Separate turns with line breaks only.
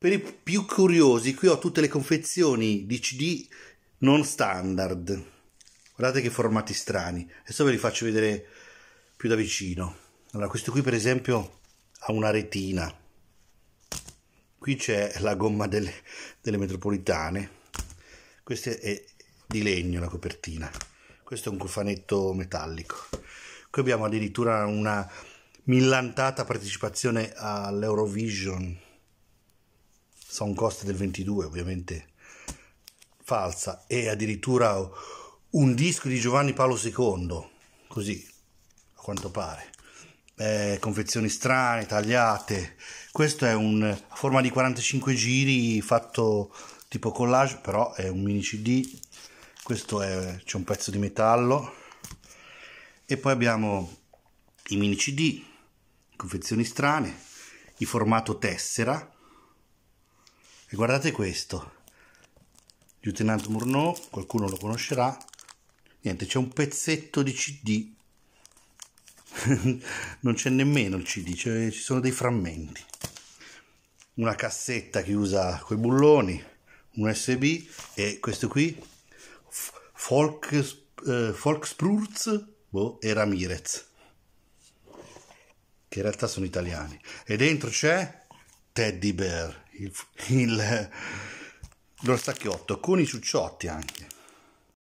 Per i più curiosi, qui ho tutte le confezioni di CD non standard. Guardate che formati strani. Adesso ve li faccio vedere più da vicino. Allora, questo qui per esempio ha una retina. Qui c'è la gomma delle, delle metropolitane. Questa è di legno la copertina. Questo è un cofanetto metallico. Qui abbiamo addirittura una millantata partecipazione all'Eurovision sound cost del 22 ovviamente falsa e addirittura un disco di Giovanni Paolo II così a quanto pare eh, confezioni strane tagliate questo è un a forma di 45 giri fatto tipo collage però è un mini cd questo è c'è un pezzo di metallo e poi abbiamo i mini cd confezioni strane il formato tessera e guardate questo. Lieutenant Murnau, qualcuno lo conoscerà. Niente, c'è un pezzetto di CD. non c'è nemmeno il CD, cioè ci sono dei frammenti. Una cassetta che usa quei bulloni, un USB e questo qui Folk, eh, Volksprurz boh, e Ramirez che in realtà sono italiani e dentro c'è Teddy Bear il, il, lo stacchiotto con i succiotti anche